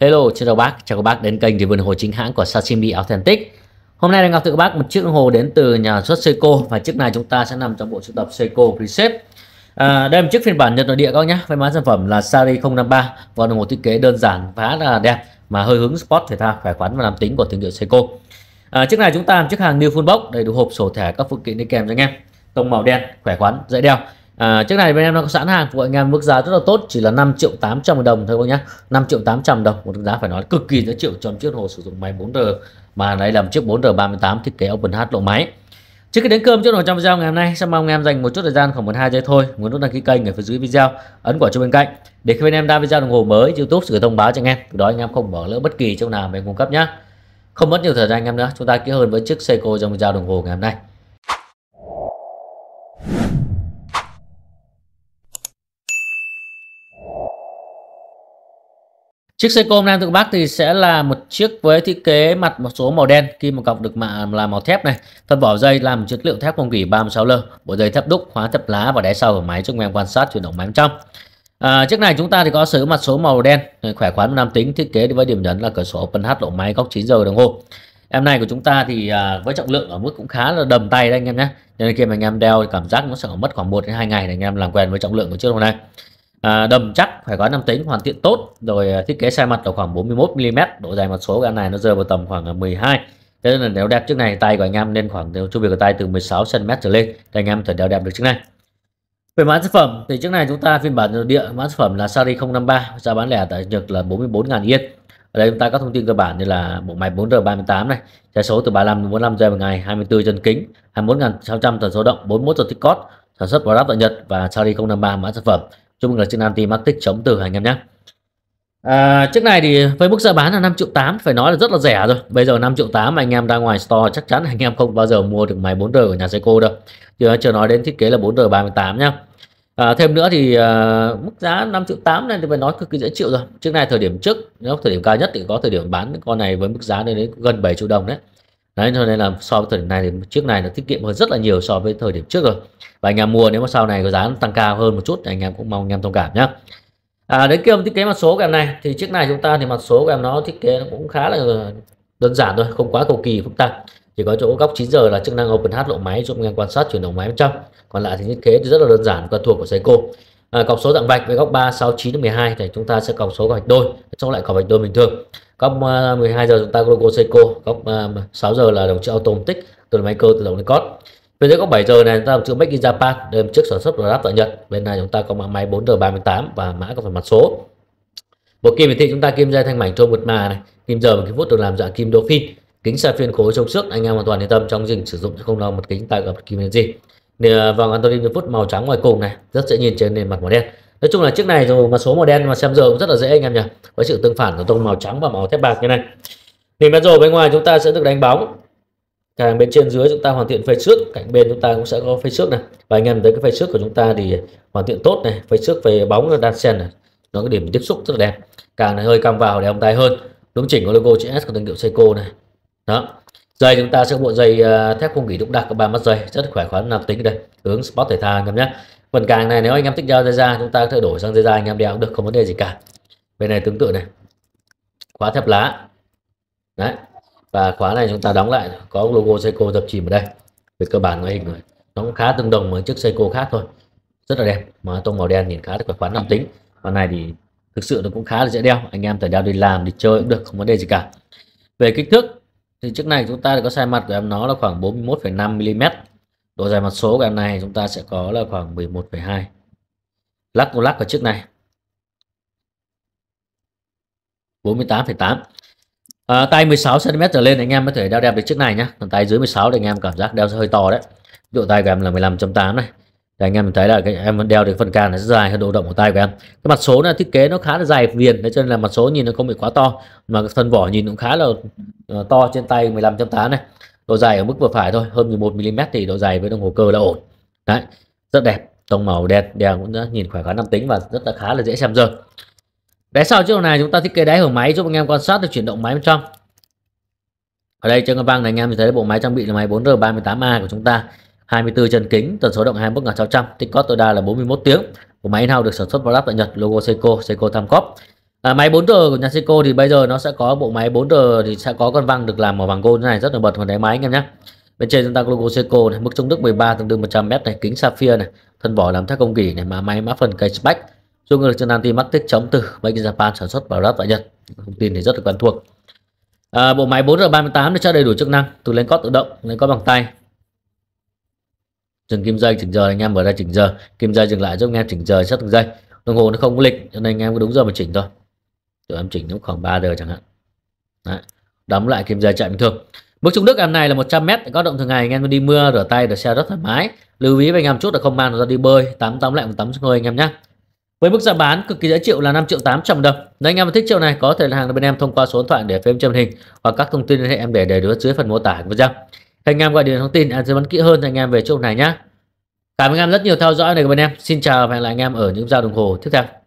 Hello, chào các bác, chào các bác đến kênh thì vườn hồ chính hãng của Sashimi Authentic. Hôm nay đang gặp tự các bác một chiếc đồng hồ đến từ nhà xuất Seiko và chiếc này chúng ta sẽ nằm trong bộ sưu tập Seiko Preset. À, đây là một chiếc phiên bản Nhật nội địa các nhé. Với mã sản phẩm là Sari 053 và đồng hồ thiết kế đơn giản khá là đẹp mà hơi hướng sport thể thao khỏe khoắn và nam tính của thương hiệu Seiko. À, chiếc này chúng ta làm chiếc hàng new full box đầy đủ hộp sổ thẻ các phụ kiện đi kèm cho anh em. Tông màu đen khỏe khoắn dễ đeo. À, chiếc này bên em đang có sẵn hàng của anh em mức giá rất là tốt chỉ là 5 triệu 800 đồng thôi các nhá 5 triệu 800 đồng một giá phải nói cực kỳ giá triệu cho chiếc hồ sử dụng máy 4R mà đây là một chiếc 4R38 thiết kế Open H lộ máy Trước khi đến cơm trước đầu trong video ngày hôm nay, xin mong em dành một chút thời gian khoảng 1 2 giây thôi, muốn nút đăng ký kênh ở phía dưới video, ấn quả chuông bên cạnh để khi bên em ra video đồng hồ mới, YouTube sẽ thông báo cho anh em. đó anh em không bỏ lỡ bất kỳ trong nào mình cung cấp nhá. Không mất nhiều thời gian anh em nữa, chúng ta kỹ hơn với chiếc Seiko trong video đồng hồ ngày hôm nay. Chiếc xe côm Nam tự Bắc thì sẽ là một chiếc với thiết kế mặt một số màu đen, kim một cọc được mạ là màu thép này, thân vỏ dây làm chất liệu thép không gỉ 36 l, bộ dây thép đúc, khóa thép lá và đáy sau của máy cho em quan sát chuyển động máy bên trong. À, chiếc này chúng ta thì có sử mặt số màu đen, khỏe khoắn nam tính, thiết kế với điểm nhấn là cửa sổ open H lộ máy góc 9 giờ đồng hồ. Em này của chúng ta thì à, với trọng lượng ở mức cũng khá là đầm tay đấy anh em nhé. nên khi mà anh em đeo thì cảm giác nó sẽ mất khoảng 1 đến 2 ngày để anh em làm quen với trọng lượng của chiếc đồng này à, đầm chắc phải có nam tính hoàn thiện tốt rồi à, thiết kế sai mặt ở khoảng 41 mm độ dài mặt số gan này nó rơi vào tầm khoảng 12 à, thế nên là nếu đẹp chiếc này tay của anh em nên khoảng chu việc của tay từ 16 cm trở lên thì anh em thể đeo đẹp được chiếc này về mã sản phẩm thì chiếc này chúng ta phiên bản nội địa mã sản phẩm là Sari 053 giá bán lẻ tại Nhật là 44.000 yên ở đây chúng ta có thông tin cơ bản như là bộ máy 4R38 này trái số từ 35 đến 45 giây một ngày 24 chân kính 21.600 tần số động 41 giờ tích cót sản xuất và lắp tại Nhật và Sari 053 mã sản phẩm chúc mừng là chiếc anti Matic chống từ anh em nhé À, chiếc này thì Facebook giá bán là 5 triệu 8 Phải nói là rất là rẻ rồi Bây giờ 5 triệu 8 anh em ra ngoài store Chắc chắn anh em không bao giờ mua được máy 4R của nhà cô đâu Chưa, chưa nói đến thiết kế là 4R38 nhá à, Thêm nữa thì à, mức giá 5 triệu 8 này thì phải nói cực kỳ dễ chịu rồi trước này thời điểm trước nếu Thời điểm cao nhất thì có thời điểm bán con này với mức giá lên đến gần 7 triệu đồng đấy đấy cho nên là so với thời điểm này thì trước này nó tiết kiệm hơn rất là nhiều so với thời điểm trước rồi và anh em mua nếu mà sau này có giá nó tăng cao hơn một chút thì anh em cũng mong anh em thông cảm nhé à, đến kia thiết kế mặt số của em này thì chiếc này chúng ta thì mặt số của em nó thiết kế nó cũng khá là đơn giản thôi không quá cầu kỳ phức tạp chỉ có chỗ góc 9 giờ là chức năng open hát lộ máy giúp anh em quan sát chuyển động máy bên trong còn lại thì thiết kế thì rất là đơn giản quen thuộc của Seiko à, cọc số dạng vạch với góc 3 6 9 12 thì chúng ta sẽ cọc số vạch đôi trong lại cọc vạch đôi bình thường Góc 12 ờ, giờ chúng ta có Seiko, góc 6 giờ là đồng chữ Automatic, từ máy cơ tự động lên cốt. Bên dưới góc 7 giờ này chúng ta đồng chữ Make in Japan, đây trước sản xuất và lắp tại Nhật. Bên này chúng ta có mã máy 4 giờ 38 và mã có phần mặt số. Bộ kim hiển thị chúng ta kim dây thanh mảnh trôn mượt mà này, kim giờ và kim phút được làm dạng kim đô phi. Kính sa phiên khối trong trước anh em hoàn toàn yên tâm trong dình sử dụng không lo một kính tại gặp kim hiển gì. Vòng an toàn phút màu trắng ngoài cùng này rất dễ nhìn trên nền mặt màu đen nói chung là chiếc này dù mà số màu đen mà xem giờ cũng rất là dễ anh em nhỉ với sự tương phản của tông màu trắng và màu thép bạc như này nhìn bên rổ bên ngoài chúng ta sẽ được đánh bóng càng bên trên dưới chúng ta hoàn thiện phây trước cạnh bên chúng ta cũng sẽ có phây trước này và anh em thấy cái phây trước của chúng ta thì hoàn thiện tốt này phây trước về bóng là đan sen này nó cái điểm tiếp xúc rất là đẹp càng này hơi cong vào để ông tay hơn đúng chỉnh của logo chữ S của thương hiệu Seiko này đó dây chúng ta sẽ bộ dây à, thép không gỉ đúc đặc có ba mắt dây rất khỏe khoắn nam tính đây hướng sport thể thao anh em nhé phần càng này nếu anh em thích đeo dây da chúng ta có thể đổi sang dây da anh em đeo cũng được không vấn đề gì cả bên này tương tự này khóa thép lá đấy và khóa này chúng ta đóng lại có logo Seiko dập chìm ở đây về cơ bản ngoại hình rồi nó cũng khá tương đồng với chiếc Seiko khác thôi rất là đẹp mà tông màu đen nhìn khá là khỏe khoắn nam tính con này thì thực sự nó cũng khá là dễ đeo anh em thể đeo đi làm đi chơi cũng được không vấn đề gì cả về kích thước thì chiếc này chúng ta có sai mặt của em nó là khoảng 41,5 mm độ dài mặt số của em này chúng ta sẽ có là khoảng 11,2 lắc lắc vào chiếc này 48,8 à, tay 16 cm trở lên anh em có thể đeo đẹp được chiếc này nhé còn tay dưới 16 thì anh em cảm giác đeo hơi to đấy độ tay của em là 15.8 này thì anh em thấy là cái em đeo được phần càng nó dài hơn độ rộng của tay của em cái mặt số là thiết kế nó khá là dài viền đấy cho nên là mặt số nhìn nó không bị quá to mà cái phần vỏ nhìn cũng khá là ờ, to trên tay 15.8 này độ dài ở mức vừa phải thôi hơn 11 mm thì độ dài với đồng hồ cơ là ổn đấy rất đẹp tông màu đẹp đèn cũng đã nhìn khỏe khá nam tính và rất là khá là dễ xem giờ đáy sau chiếc này chúng ta thiết kế đáy hở máy giúp anh em quan sát được chuyển động máy bên trong ở đây trên cái băng này anh em thấy bộ máy trang bị là máy 4R38A của chúng ta 24 chân kính, tần số động 21 600, tích có tối đa là 41 tiếng. Bộ máy in được sản xuất và lắp tại Nhật, logo Seiko, Seiko Tamcorp. À, máy 4T của nhà Seiko thì bây giờ nó sẽ có bộ máy 4T thì sẽ có con văng được làm màu vàng gold này rất là bật vào đáy máy anh em nhé. Bên trên chúng ta có logo Seiko này, mức trung đức 13 tương đương 100 mét này, kính sapphire này, thân vỏ làm thép công kỳ này, mà máy mã phần case back. Dung được chân anti tích chống từ Bake Japan sản xuất và rất và Nhật. Thông tin thì rất là quen thuộc. À, bộ máy 4R38 cho đầy đủ chức năng từ lên cót tự động, lên cót bằng tay, dừng kim dây chỉnh giờ anh em mở ra chỉnh giờ kim dây dừng lại giúp anh em chỉnh giờ sát từng giây đồng hồ nó không có lịch cho nên anh em cứ đúng giờ mà chỉnh thôi rồi em chỉnh đúng khoảng 3 giờ chẳng hạn Đấy. đóng lại kim giờ chạy bình thường bước trung đức em này là 100 m có động thường ngày anh em đi mưa rửa tay rửa xe rất thoải mái lưu ý với anh em chút là không mang ra đi bơi tắm tắm lại một tắm thôi anh em nhé với mức giá bán cực kỳ dễ chịu là 5 triệu 800 đồng. Nếu anh em thích triệu này có thể là hàng bên em thông qua số điện thoại để phim trên hình hoặc các thông tin liên hệ em để đầy đủ dưới phần mô tả video. Anh em gọi điện thông tin em sẽ bán kỹ hơn anh em về chỗ này nhé. Cảm ơn anh em rất nhiều theo dõi này của bên em. Xin chào và hẹn lại anh em ở những giao đồng hồ tiếp theo.